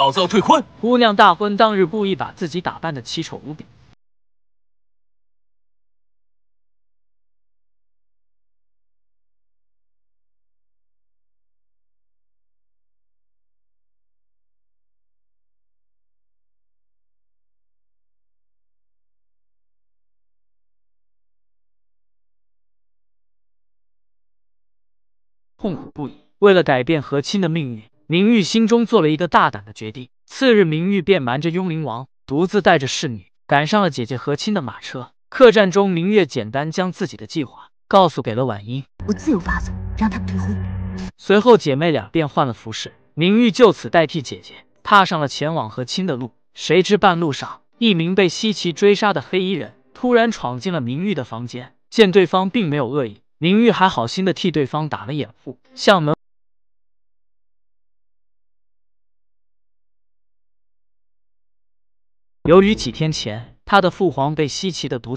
老子要退婚！姑娘大婚当日，故意把自己打扮的奇丑无比，痛苦不已。为了改变和亲的命运。明玉心中做了一个大胆的决定，次日明玉便瞒着雍陵王，独自带着侍女赶上了姐姐和亲的马车。客栈中，明月简单将自己的计划告诉给了婉音。我自有法子，让他退婚。随后，姐妹俩便换了服饰，明玉就此代替姐姐踏上了前往和亲的路。谁知半路上，一名被西岐追杀的黑衣人突然闯进了明玉的房间，见对方并没有恶意，明玉还好心的替对方打了掩护，向门。由于几天前，他的父皇被西岐的毒。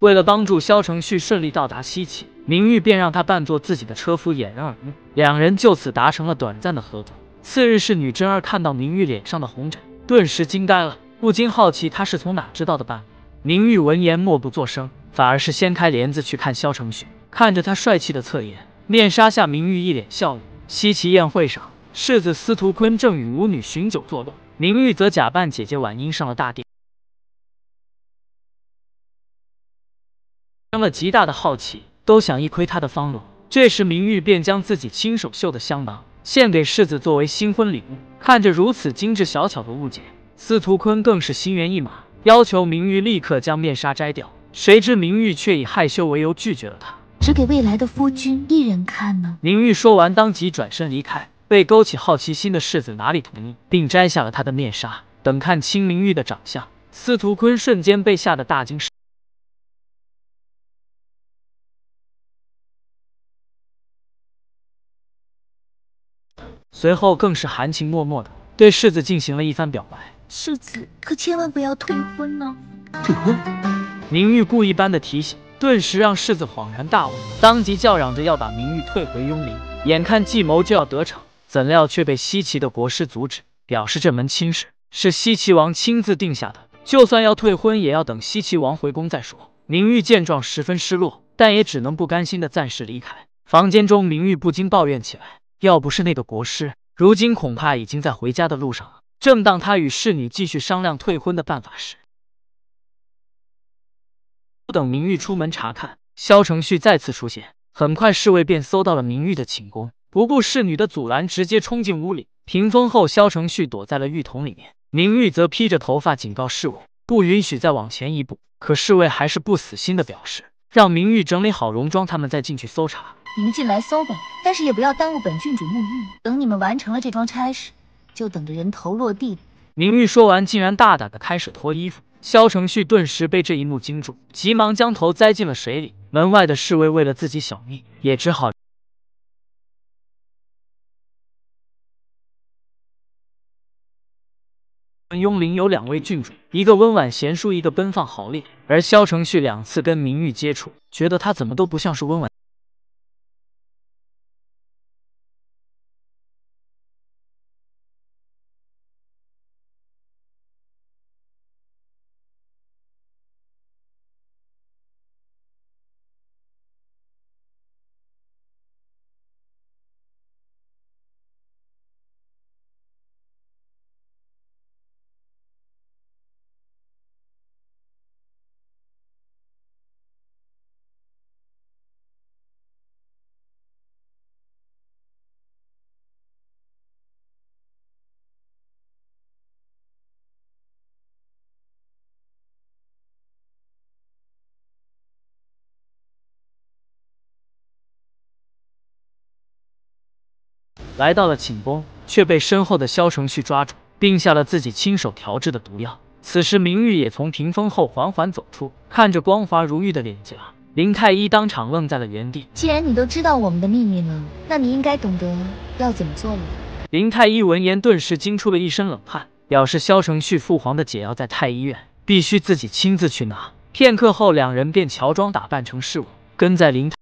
为了帮助萧承煦顺利到达西岐，明玉便让他扮作自己的车夫，掩人耳目。两人就此达成了短暂的合作。次日，侍女真儿看到明玉脸上的红疹，顿时惊呆了，不禁好奇他是从哪知道的办法。明玉闻言默不作声，反而是掀开帘子去看萧承煦，看着他帅气的侧颜，面纱下明玉一脸笑意。西岐宴会上，世子司徒坤正与舞女寻酒作乐，明玉则假扮姐姐婉音上了大殿。生了极大的好奇，都想一窥他的芳容。这时，明玉便将自己亲手绣的香囊献给世子作为新婚礼物。看着如此精致小巧的物件，司徒坤更是心猿意马，要求明玉立刻将面纱摘掉。谁知明玉却以害羞为由拒绝了他，只给未来的夫君一人看呢。明玉说完，当即转身离开。被勾起好奇心的世子哪里同意，并摘下了他的面纱。等看清明玉的长相，司徒坤瞬间被吓得大惊失。随后更是含情脉脉的对世子进行了一番表白，世子可千万不要退婚呢！退婚！明玉故意般的提醒，顿时让世子恍然大悟，当即叫嚷着要把明玉退回雍陵。眼看计谋就要得逞，怎料却被西岐的国师阻止，表示这门亲事是西岐王亲自定下的，就算要退婚，也要等西岐王回宫再说。明玉见状十分失落，但也只能不甘心的暂时离开房间中。明玉不禁抱怨起来。要不是那个国师，如今恐怕已经在回家的路上了。正当他与侍女继续商量退婚的办法时，不等明玉出门查看，萧承煦再次出现。很快，侍卫便搜到了明玉的寝宫，不顾侍女的阻拦，直接冲进屋里。屏风后，萧承煦躲在了浴桶里面，明玉则披着头发，警告侍卫不允许再往前一步。可侍卫还是不死心的表示，让明玉整理好戎装，他们再进去搜查。你们进来搜吧，但是也不要耽误本郡主沐浴。等你们完成了这桩差事，就等着人头落地。明玉说完，竟然大胆的开始脱衣服。萧承旭顿时被这一幕惊住，急忙将头栽进了水里。门外的侍卫为了自己小命，也只好。雍陵有两位郡主，一个温婉贤淑，一个奔放豪烈。而萧承旭两次跟明玉接触，觉得她怎么都不像是温婉。来到了寝宫，却被身后的萧承煦抓住，并下了自己亲手调制的毒药。此时明玉也从屏风后缓缓走出，看着光滑如玉的脸颊，林太医当场愣在了原地。既然你都知道我们的秘密了，那你应该懂得要怎么做了。林太医闻言顿时惊出了一身冷汗，表示萧承煦父皇的解药在太医院，必须自己亲自去拿。片刻后，两人便乔装打扮成侍卫，跟在林。太。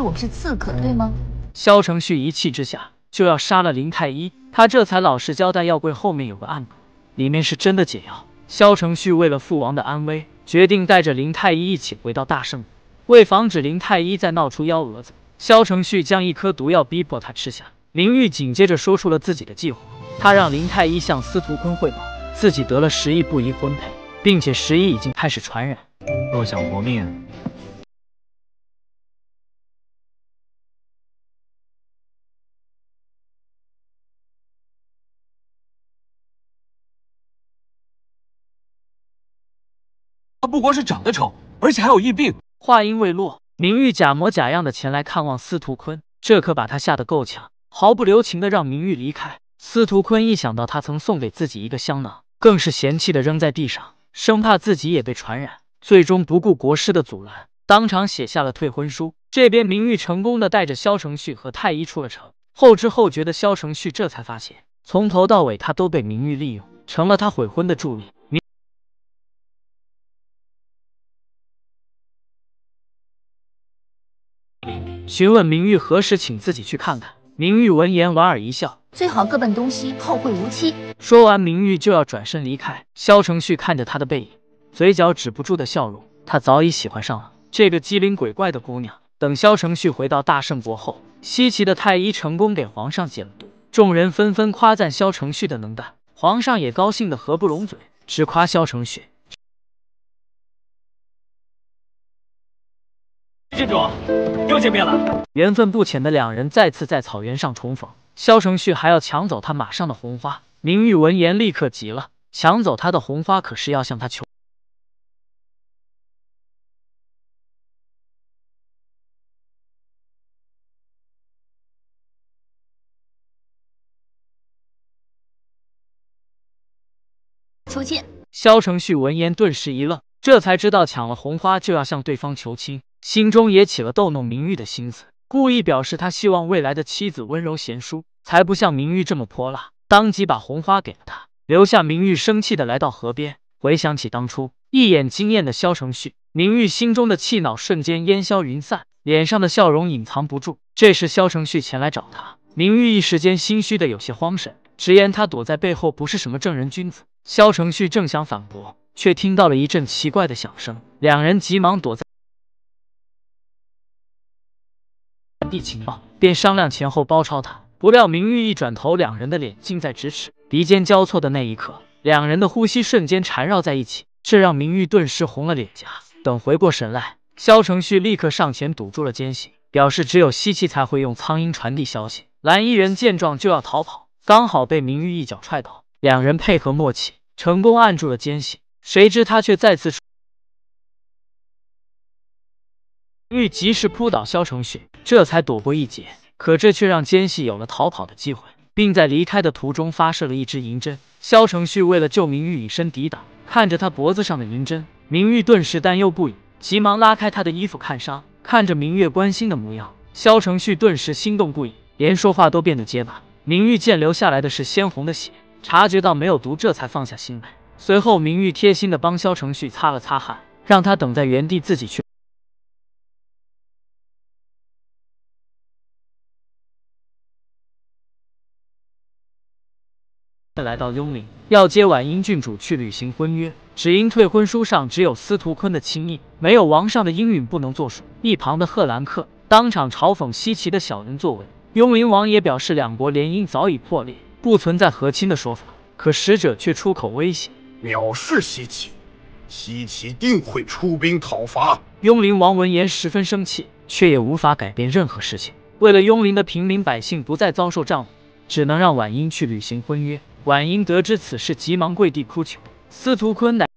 我是刺客，对吗？萧承煦一气之下就要杀了林太医，他这才老实交代，药柜后面有个暗格，里面是真的解药。萧承煦为了父王的安危，决定带着林太医一起回到大圣为防止林太医再闹出幺蛾子，萧承煦将一颗毒药逼迫他吃下。林玉紧接着说出了自己的计划，他让林太医向司徒坤汇报自己得了十亿不宜婚配，并且十亿已经开始传染。若想活命。不光是长得丑，而且还有疫病。话音未落，明玉假模假样的前来看望司徒坤，这可把他吓得够呛，毫不留情的让明玉离开。司徒坤一想到他曾送给自己一个香囊，更是嫌弃的扔在地上，生怕自己也被传染。最终不顾国师的阻拦，当场写下了退婚书。这边明玉成功的带着萧承旭和太医出了城，后知后觉的萧承旭这才发现，从头到尾他都被明玉利用，成了他悔婚的助力。询问明玉何时请自己去看看。明玉闻言莞尔一笑，最好各奔东西，后会无期。说完，明玉就要转身离开。萧承煦看着他的背影，嘴角止不住的笑容，他早已喜欢上了这个机灵鬼怪的姑娘。等萧承煦回到大圣国后，西岐的太医成功给皇上解了毒，众人纷纷夸赞萧承煦的能干，皇上也高兴的合不拢嘴，直夸萧承煦。郡主，又见面了。缘分不浅的两人再次在草原上重逢。萧承旭还要抢走他马上的红花，明玉闻言立刻急了，抢走他的红花可是要向他求求亲。萧承旭闻言顿时一愣，这才知道抢了红花就要向对方求亲。心中也起了逗弄明玉的心思，故意表示他希望未来的妻子温柔贤淑，才不像明玉这么泼辣。当即把红花给了他，留下明玉生气的来到河边，回想起当初一眼惊艳的萧承旭，明玉心中的气恼瞬间烟消云散，脸上的笑容隐藏不住。这时萧承旭前来找他，明玉一时间心虚的有些慌神，直言他躲在背后不是什么正人君子。萧承旭正想反驳，却听到了一阵奇怪的响声，两人急忙躲在。递情报，便商量前后包抄他。不料明玉一转头，两人的脸近在咫尺，鼻尖交错的那一刻，两人的呼吸瞬间缠绕在一起，这让明玉顿时红了脸颊。等回过神来，萧承旭立刻上前堵住了奸细，表示只有吸气才会用苍蝇传递消息。蓝衣人见状就要逃跑，刚好被明玉一脚踹倒。两人配合默契，成功按住了奸细。谁知他却再次。明玉及时扑倒肖承旭，这才躲过一劫。可这却让奸细有了逃跑的机会，并在离开的途中发射了一支银针。肖承旭为了救明玉，隐身抵挡，看着他脖子上的银针，明玉顿时担忧不已，急忙拉开他的衣服看伤。看着明月关心的模样，肖承旭顿时心动不已，连说话都变得结巴。明玉见流下来的是鲜红的血，察觉到没有毒，这才放下心来。随后，明玉贴心的帮肖承旭擦了擦汗，让他等在原地，自己去。来到雍陵，要接婉英郡主去履行婚约，只因退婚书上只有司徒坤的亲印，没有王上的应允，不能作数。一旁的贺兰克当场嘲讽西岐的小人作为，雍陵王也表示两国联姻早已破裂，不存在和亲的说法。可使者却出口威胁，藐视西岐，西岐定会出兵讨伐。雍陵王闻言十分生气，却也无法改变任何事情。为了雍陵的平民百姓不再遭受战火。只能让婉英去履行婚约。婉英得知此事，急忙跪地哭求。司徒坤乃。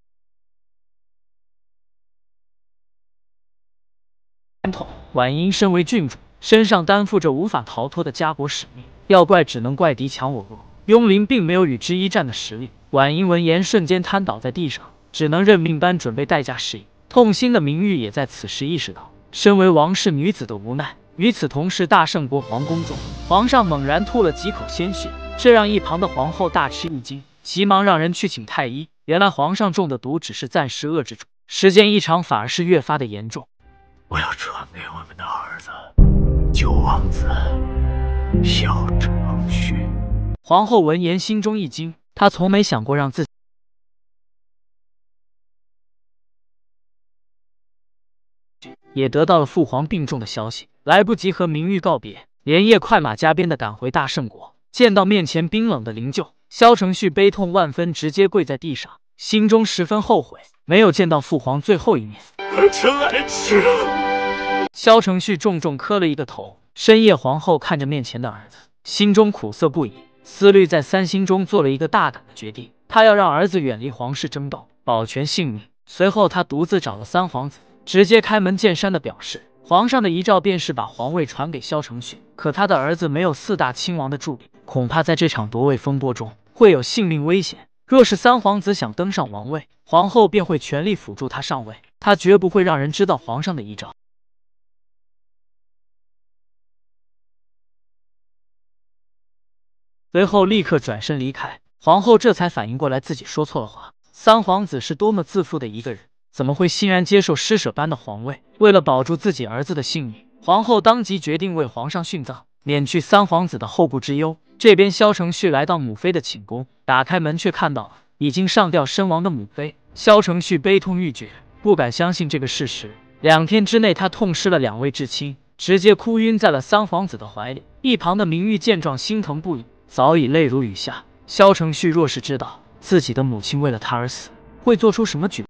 婉英身为郡主，身上担负着无法逃脱的家国使命，要怪只能怪敌强我弱。雍林并没有与之一战的实力。婉英闻言，瞬间瘫倒在地上，只能认命般准备代价事宜。痛心的明玉也在此时意识到，身为王室女子的无奈。与此同时，大圣国皇宫中，皇上猛然吐了几口鲜血，这让一旁的皇后大吃一惊，急忙让人去请太医。原来皇上中的毒只是暂时遏制住，时间一长，反而是越发的严重。我要传给我们的儿子九王子小长旭。皇后闻言心中一惊，她从没想过让自己。也得到了父皇病重的消息，来不及和明玉告别，连夜快马加鞭的赶回大圣国。见到面前冰冷的灵柩，萧承煦悲痛万分，直接跪在地上，心中十分后悔没有见到父皇最后一面。儿臣来迟了。萧承煦重重磕了一个头。深夜，皇后看着面前的儿子，心中苦涩不已，思虑在三心中做了一个大胆的决定，他要让儿子远离皇室争斗，保全性命。随后，他独自找了三皇子。直接开门见山的表示，皇上的遗诏便是把皇位传给萧承煦，可他的儿子没有四大亲王的助力，恐怕在这场夺位风波中会有性命危险。若是三皇子想登上王位，皇后便会全力辅助他上位，他绝不会让人知道皇上的遗诏。随后立刻转身离开，皇后这才反应过来自己说错了话。三皇子是多么自负的一个人。怎么会欣然接受施舍般的皇位？为了保住自己儿子的性命，皇后当即决定为皇上殉葬，免去三皇子的后顾之忧。这边萧承旭来到母妃的寝宫，打开门却看到了已经上吊身亡的母妃。萧承旭悲痛欲绝，不敢相信这个事实。两天之内，他痛失了两位至亲，直接哭晕在了三皇子的怀里。一旁的明玉见状，心疼不已，早已泪如雨下。萧承旭若是知道自己的母亲为了他而死，会做出什么举？